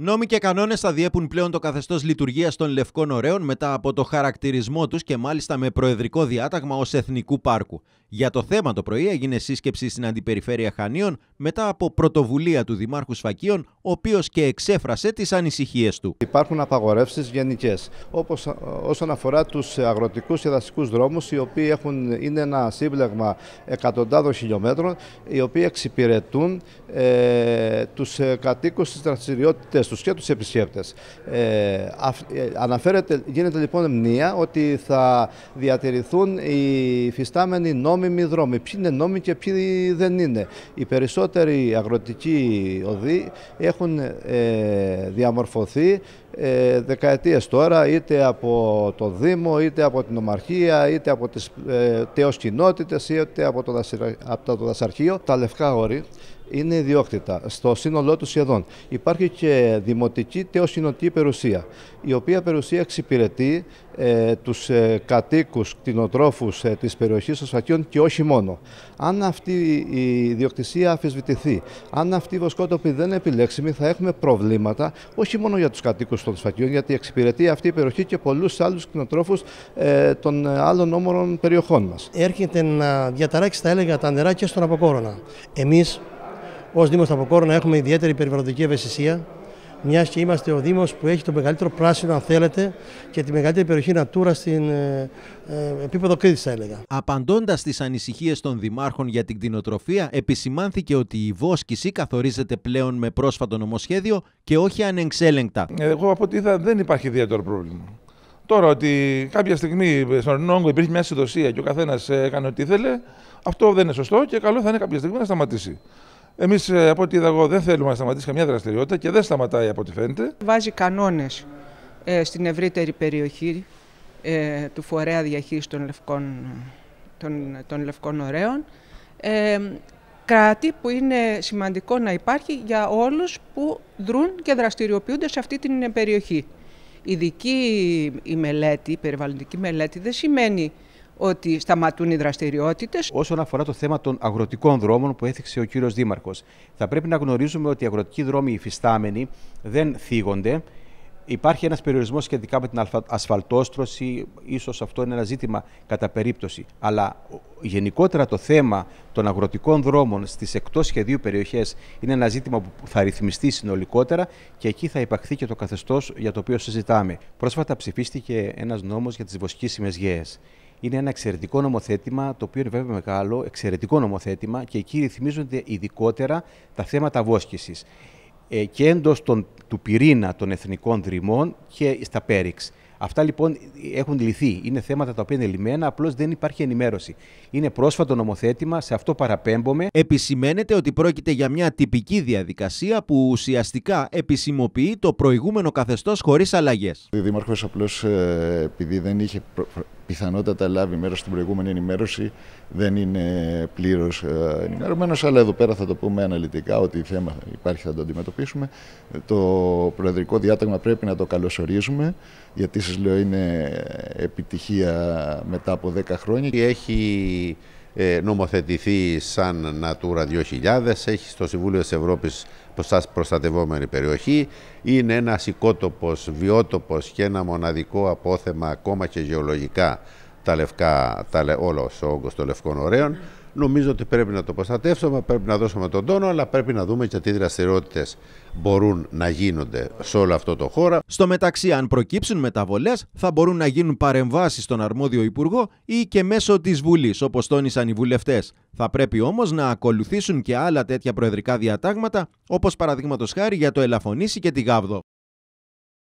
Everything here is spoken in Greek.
Νόμοι και κανόνες θα διέπουν πλέον το καθεστώς λειτουργίας των λευκών ωραίων μετά από το χαρακτηρισμό τους και μάλιστα με προεδρικό διάταγμα ως εθνικού πάρκου. Για το θέμα το πρωί έγινε σύσκεψη στην Αντιπεριφέρεια Χανίων μετά από πρωτοβουλία του Δημάρχου Σφακίων, ο οποίος και εξέφρασε τις ανησυχίες του. Υπάρχουν απαγορεύσεις γενικές, όπως ε, όσον αφορά τους αγροτικούς και δασικούς δρόμους, οι οποίοι έχουν, είναι ένα σύμπλεγμα εκατοντάδων χιλιόμετρων, οι οποίοι εξυπηρετούν ε, τους ε, κατοίκους στις δραστηριότητες τους και τους επισκέπτες. Ε, ε, αναφέρεται, γίνεται λοιπόν μνήα ότι θα διατηρηθούν οι φυστάμενοι νόμιμοι δρόμοι. Ποιοι είναι νόμοι και ποιοι δεν είναι. Οι περισσότεροι αγροτικοί οδοί έχουν ε, διαμορφωθεί ε, δεκαετίες τώρα είτε από το Δήμο, είτε από την Ομαρχία, είτε από τις ε, είτε από το, από το δασαρχείο. Τα λευκά όρη είναι ιδιόκτητα στο σύνολό τους σχεδόν. Υπάρχει και δημοτική τεοσυνοτή περιουσία, η οποία περιουσία εξυπηρετεί ε, τους ε, κατοίκους, κτηνοτρόφους ε, της περιοχής των Σφακίων και όχι μόνο. Αν αυτή η ιδιοκτησία αφισβητηθεί, αν αυτή η βοσκότοπη δεν είναι επιλέξιμη, θα έχουμε προβλήματα όχι μόνο για τους κατοίκους των Σφακίων, γιατί εξυπηρετεί αυτή η περιοχή και πολλούς άλλους κτηνοτρόφους ε, των άλλων όμορων περιοχών μας. Έρχεται να διαταράξει, τα έλεγα, τα νερά και στον Αποκόρονα. Εμείς ως Δήμος να έχουμε ιδιαίτερη περιβαλλοντική ευαισθησία, μιας και είμαστε ο Δήμος που έχει το μεγαλύτερο πράσινο, αν θέλετε, και τη μεγαλύτερη περιοχή Natura στην ε, ε, επίπεδο Κρήτης, θα έλεγα. Απαντώντας στι ανησυχίες των δημάρχων για την κτηνοτροφία, επισημάνθηκε ότι η βόσκηση καθορίζεται πλέον με πρόσφατο νομοσχέδιο και όχι ανεξέλεγκτα. Εγώ από ό,τι είδα δεν υπάρχει ιδιαίτερο πρόβλημα. Τώρα ότι κάποια στιγμή στον όγκο υπήρχε μια συνδοσία και ο καθένας ε, έκανε ό,τι ήθελε, αυτό δεν είναι σωστό και καλό θα είναι κάποια στιγμή να σταματήσει. Εμείς, ε, από ό,τι είδα εγώ, δεν θέλουμε να σταματήσει καμιά δραστηριότητα και δεν σταματάει από ό,τι φαίνεται. Βάζει κανόνες ε, στην ευρύτερη περιοχή ε, του φορέα διαχείρισης των λευκών, των, των λευκών ωραίων. Ε, κράτη που είναι σημαντικό να υπάρχει για όλους που δρούν και δραστηριοποιούνται σε αυτή την περιοχή. Ειδική η μελέτη, η περιβαλλοντική μελέτη δεν σημαίνει ότι σταματούν οι δραστηριότητες. Όσον αφορά το θέμα των αγροτικών δρόμων που έθιξε ο κύριος Δήμαρχος, θα πρέπει να γνωρίζουμε ότι οι αγροτικοί δρόμοι υφιστάμενοι δεν θίγονται. Υπάρχει ένας περιορισμός σχετικά με την ασφαλτόστρωση, ίσως αυτό είναι ένα ζήτημα κατά περίπτωση. Αλλά γενικότερα το θέμα των αγροτικών δρόμων στις εκτός σχεδίου περιοχές είναι ένα ζήτημα που θα ρυθμιστεί συνολικότερα και εκεί θα υπαχθεί και το καθεστώς για το οποίο συζητάμε. Πρόσφατα ψηφίστηκε ένας νόμος για τις βοσκήσιμες γέες. Είναι ένα εξαιρετικό νομοθέτημα, το οποίο είναι βέβαια μεγάλο, εξαιρετικό νομοθέτημα και εκεί ρυθμίζονται ειδικότερα τα θέματα βόσκησης. Ε, και έντο του πυρήνα των εθνικών δρυμών και στα πέριξ. Αυτά λοιπόν έχουν λυθεί. Είναι θέματα τα οποία είναι λυμένα, απλώς δεν υπάρχει ενημέρωση. Είναι πρόσφατο νομοθέτημα, σε αυτό παραπέμπομαι. Επισημαίνεται ότι πρόκειται για μια τυπική διαδικασία που ουσιαστικά επισημοποιεί το προηγούμενο καθεστώς χωρίς αλλαγές. Ο Δήμαρχος απλώς ε, επειδή δεν είχε πιθανότατα λάβει μέρος στην προηγούμενη ενημέρωση, δεν είναι πλήρως ε, ενημερωμένος. Αλλά εδώ πέρα θα το πούμε αναλυτικά ότι θέμα υπάρχει, θα το αντιμετωπίσουμε. Το Προεδρικό Διάταγμα πρέπει να το καλωσορίζουμε, γιατί σας λέω είναι επιτυχία μετά από 10 χρόνια. Έχει ε, νομοθετηθεί σαν Natura 2000, έχει στο Συμβούλιο της Ευρώπης σας προστατευόμενη περιοχή. Είναι ένας οικότοπος, βιότοπος και ένα μοναδικό απόθεμα ακόμα και γεωλογικά τα λευκά, τα, όλο ο όγκος των λευκών ωραίων. Νομίζω ότι πρέπει να το προστατεύσουμε, πρέπει να δώσουμε τον τόνο, αλλά πρέπει να δούμε και τι δραστηριότητες μπορούν να γίνονται σε όλο αυτό το χώρο. Στο μεταξύ, αν προκύψουν μεταβολές, θα μπορούν να γίνουν παρεμβάσεις στον αρμόδιο υπουργό ή και μέσω της Βουλής, όπως τόνισαν οι βουλευτές. Θα πρέπει όμως να ακολουθήσουν και άλλα τέτοια προεδρικά διατάγματα, όπως παραδείγματος χάρη για το Ελαφωνήσι και τη Γάβδο.